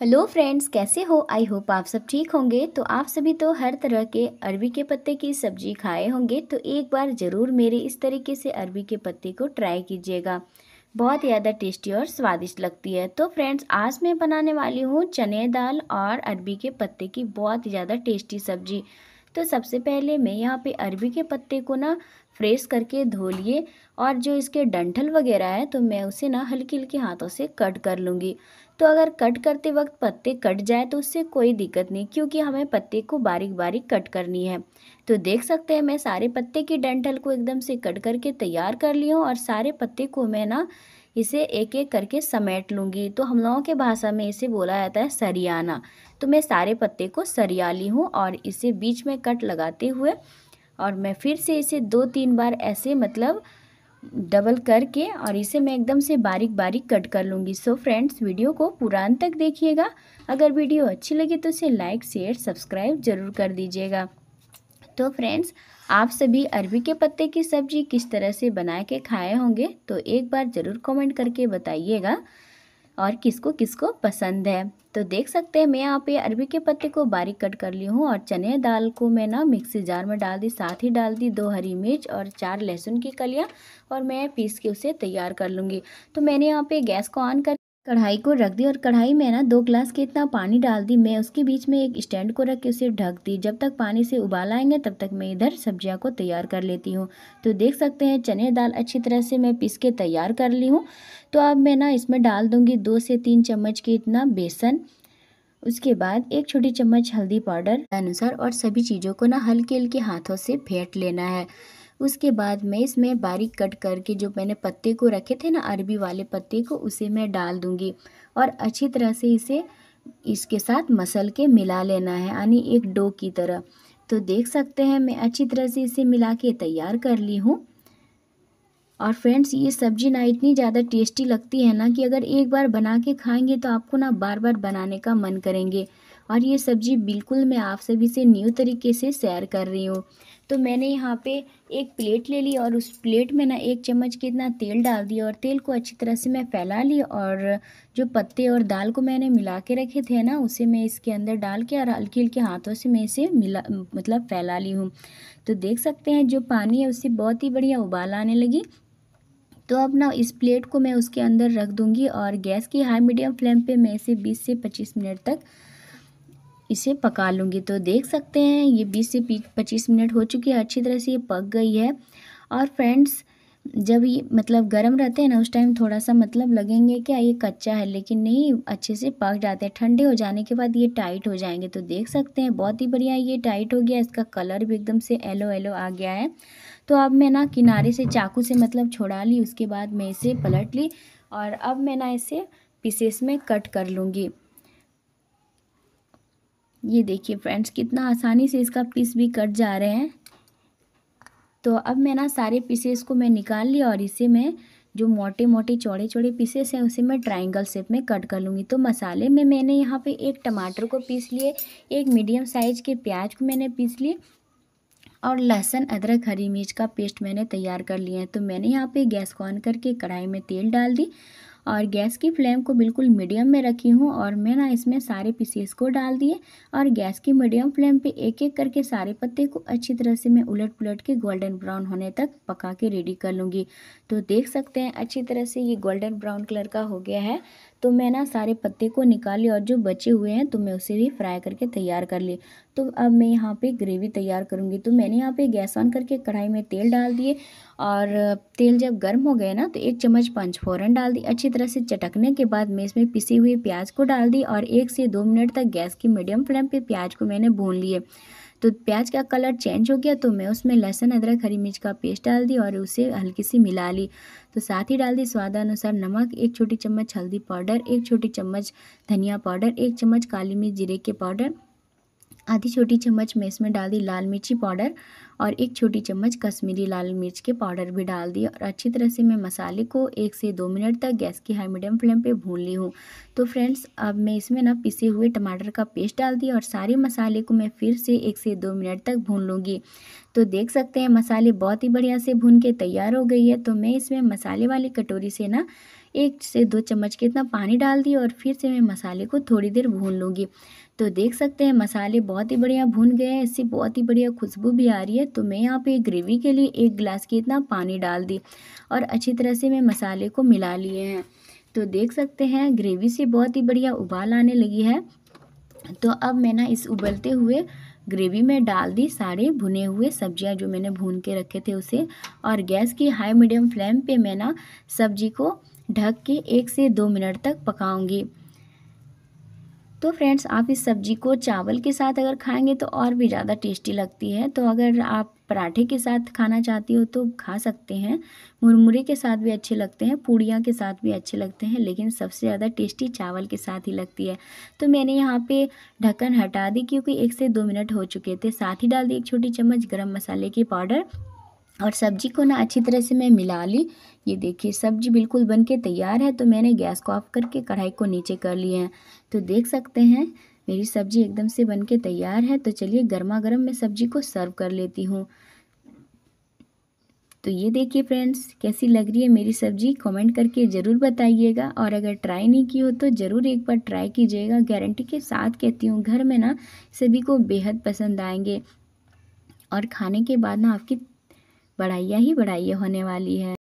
hello friends कैसे हो I hope आप सब ठीक होंगे तो आप सभी तो हर तरह के अरबी के पत्ते की सब्जी खाए होंगे तो एक बार ज़रूर मेरे इस तरीके से अरबी के पत्ते को ट्राई कीजिएगा बहुत ज़्यादा टेस्टी और स्वादिष्ट लगती है तो फ्रेंड्स आज मैं बनाने वाली हूँ चने दाल और अरबी के पत्ते की बहुत ज़्यादा टेस्टी सब्जी तो सबसे पहले मैं यहाँ पे अरबी के पत्ते को ना फ्रेश करके धो लिए और जो इसके डंठल वगैरह है तो मैं उसे ना हल्के हल्के हाथों से कट कर लूँगी तो अगर कट करते वक्त पत्ते कट जाए तो उससे कोई दिक्कत नहीं क्योंकि हमें पत्ते को बारीक बारीक कट करनी है तो देख सकते हैं मैं सारे पत्ते के डंठल को एकदम से कट करके तैयार कर लिया हूँ और सारे पत्ते को मैं ना इसे एक एक करके समेट लूँगी तो हम लोगों के भाषा में इसे बोला जाता है सरियाना तो मैं सारे पत्ते को सरिया ली हूँ और इसे बीच में कट लगाते हुए और मैं फिर से इसे दो तीन बार ऐसे मतलब डबल करके और इसे मैं एकदम से बारीक बारीक कट कर लूँगी सो फ्रेंड्स वीडियो को पूरा अंत तक देखिएगा अगर वीडियो अच्छी लगे तो इसे लाइक शेयर सब्सक्राइब जरूर कर दीजिएगा तो फ्रेंड्स आप सभी अरबी के पत्ते की सब्जी किस तरह से बना के खाए होंगे तो एक बार ज़रूर कमेंट करके बताइएगा और किसको किसको पसंद है तो देख सकते हैं मैं यहाँ पे अरबी के पत्ते को बारीक कट कर ली हूँ और चने दाल को मैं ना मिक्सी जार में डाल दी साथ ही डाल दी दो हरी मिर्च और चार लहसुन की कलियाँ और मैं पीस के उसे तैयार कर लूँगी तो मैंने यहाँ पे गैस को ऑन कर कढ़ाई को रख दी और कढ़ाई में ना दो ग्लास के इतना पानी डाल दी मैं उसके बीच में एक स्टैंड को रख के उसे ढक दी जब तक पानी से उबाल आएंगे तब तक मैं इधर सब्जियां को तैयार कर लेती हूँ तो देख सकते हैं चने दाल अच्छी तरह से मैं पीस के तैयार कर ली हूँ तो अब मैं ना इसमें डाल दूँगी दो से तीन चम्मच के इतना बेसन उसके बाद एक छोटी चम्मच हल्दी पाउडर अनुसार और सभी चीज़ों को ना हल्के हल्के हाथों से फेंट लेना है उसके बाद मैं इसमें बारीक कट करके जो मैंने पत्ते को रखे थे ना अरबी वाले पत्ते को उसे मैं डाल दूँगी और अच्छी तरह से इसे इसके साथ मसल के मिला लेना है यानी एक डो की तरह तो देख सकते हैं मैं अच्छी तरह से इसे मिला के तैयार कर ली हूँ और फ्रेंड्स ये सब्ज़ी ना इतनी ज़्यादा टेस्टी लगती है ना कि अगर एक बार बना के खाएंगे तो आपको ना बार बार बनाने का मन करेंगे और ये सब्ज़ी बिल्कुल मैं आप सभी से न्यू तरीके से शेयर कर रही हूँ तो मैंने यहाँ पे एक प्लेट ले ली और उस प्लेट में ना एक चम्मच कितना तेल डाल दिया और तेल को अच्छी तरह से मैं फैला ली और जो पत्ते और दाल को मैंने मिला के रखे थे ना उसे मैं इसके अंदर डाल के और हल्के हल्के हाथों से मैं इसे मिला मतलब फैला ली हूँ तो देख सकते हैं जो पानी है उससे बहुत ही बढ़िया उबाल आने लगी तो अब ना इस प्लेट को मैं उसके अंदर रख दूँगी और गैस की हाई मीडियम फ्लेम पर मैं इसे बीस से पच्चीस मिनट तक इसे पका लूँगी तो देख सकते हैं ये बीस से पच्चीस मिनट हो चुकी है अच्छी तरह से ये पक गई है और फ्रेंड्स जब ये मतलब गर्म रहते हैं ना उस टाइम थोड़ा सा मतलब लगेंगे क्या ये कच्चा है लेकिन नहीं अच्छे से पक जाते हैं ठंडे हो जाने के बाद ये टाइट हो जाएंगे तो देख सकते हैं बहुत ही बढ़िया ये टाइट हो गया इसका कलर भी एकदम से येलो येलो आ गया है तो अब मैं ना किनारे से चाकू से मतलब छोड़ा ली उसके बाद मैं इसे पलट ली और अब मैं ना इसे पीसेस में कट कर लूँगी ये देखिए फ्रेंड्स कितना आसानी से इसका पीस भी कट जा रहे हैं तो अब मैं ना सारे पीसेस को मैं निकाल लिया और इसे मैं जो मोटे मोटे चौड़े चौड़े पीसेस हैं उसे मैं ट्रायंगल शेप में कट कर लूँगी तो मसाले में मैंने यहाँ पे एक टमाटर को पीस लिए एक मीडियम साइज के प्याज को मैंने पीस लिए और लहसुन अदरक हरी मिर्च का पेस्ट मैंने तैयार कर लिया है तो मैंने यहाँ पे गैस को ऑन करके कढ़ाई में तेल डाल दी और गैस की फ्लेम को बिल्कुल मीडियम में रखी हूँ और मैं ना इसमें सारे पीसेस को डाल दिए और गैस की मीडियम फ्लेम पे एक एक करके सारे पत्ते को अच्छी तरह से मैं उलट पुलट के गोल्डन ब्राउन होने तक पका के रेडी कर लूँगी तो देख सकते हैं अच्छी तरह से ये गोल्डन ब्राउन कलर का हो गया है तो मैं ना सारे पत्ते को निकाल लिया और जो बचे हुए हैं तो मैं उसे भी फ्राई करके तैयार कर ली तो अब मैं यहाँ पे ग्रेवी तैयार करूँगी तो मैंने यहाँ पे गैस ऑन करके कढ़ाई में तेल डाल दिए और तेल जब गर्म हो गया ना तो एक चम्मच पंचफोरन डाल दी अच्छी तरह से चटकने के बाद मैं इसमें पिसी हुई प्याज को डाल दी और एक से दो मिनट तक गैस की मीडियम फ्लेम पर प्याज को मैंने भून लिए तो प्याज का कलर चेंज हो गया तो मैं उसमें लहसुन अदरक हरी मिर्च का पेस्ट डाल दी और उसे हल्की सी मिला ली तो साथ ही डाल दी स्वादानुसार नमक एक छोटी चम्मच हल्दी पाउडर एक छोटी चम्मच धनिया पाउडर एक चम्मच काली मिर्च जीरे के पाउडर आधी छोटी चम्मच मैं इसमें डाल दी लाल मिर्ची पाउडर और एक छोटी चम्मच कश्मीरी लाल मिर्च के पाउडर भी डाल दिए और अच्छी तरह से मैं मसाले को एक से दो मिनट तक गैस की हाई मीडियम फ्लेम पे भून ली हूँ तो फ्रेंड्स अब मैं इसमें ना पिसे हुए टमाटर का पेस्ट डाल दिया और सारे मसाले को मैं फिर से एक से दो मिनट तक भून लूँगी तो देख सकते हैं मसाले बहुत ही बढ़िया से भून के तैयार हो गई है तो मैं इसमें मसाले वाली कटोरी से ना एक से दो चम्मच के इतना पानी डाल दिया और फिर से मैं मसाले को थोड़ी देर भून लूँगी तो देख सकते हैं मसाले बहुत ही बढ़िया भून गए हैं इससे बहुत ही बढ़िया खुशबू भी आ रही है तो मैं यहाँ पे ग्रेवी के लिए एक गिलास के इतना पानी डाल दी और अच्छी तरह से मैं मसाले को मिला लिए हैं तो देख सकते हैं ग्रेवी से बहुत ही बढ़िया उबाल आने लगी है तो अब मैं ना इस उबलते हुए ग्रेवी में डाल दी सारे भुने हुए सब्जियां जो मैंने भून के रखे थे उसे और गैस की हाई मीडियम फ्लेम पे मैं ना सब्जी को ढक के एक से दो मिनट तक पकाऊंगी तो फ्रेंड्स आप इस सब्जी को चावल के साथ अगर खाएंगे तो और भी ज़्यादा टेस्टी लगती है तो अगर आप पराठे के साथ खाना चाहती हो तो खा सकते हैं मुरमुरे के साथ भी अच्छे लगते हैं पूड़ियाँ के साथ भी अच्छे लगते हैं लेकिन सबसे ज़्यादा टेस्टी चावल के साथ ही लगती है तो मैंने यहाँ पे ढक्कन हटा दी क्योंकि एक से दो मिनट हो चुके थे साथ ही डाल दी एक छोटी चम्मच गर्म मसाले की पाउडर और सब्जी को ना अच्छी तरह से मैं मिला ली ये देखिए सब्जी बिल्कुल बन के तैयार है तो मैंने गैस को ऑफ करके कढ़ाई को नीचे कर लिया है तो देख सकते हैं मेरी सब्जी एकदम से बन के तैयार है तो चलिए गर्मा गर्म मैं सब्जी को सर्व कर लेती हूँ तो ये देखिए फ्रेंड्स कैसी लग रही है मेरी सब्जी कमेंट करके ज़रूर बताइएगा और अगर ट्राई नहीं की हो तो ज़रूर एक बार ट्राई कीजिएगा गारंटी के साथ कहती हूँ घर में ना सभी को बेहद पसंद आएंगे और खाने के बाद ना आपकी बढ़ाइयाँ ही बढ़ाइयाँ होने वाली है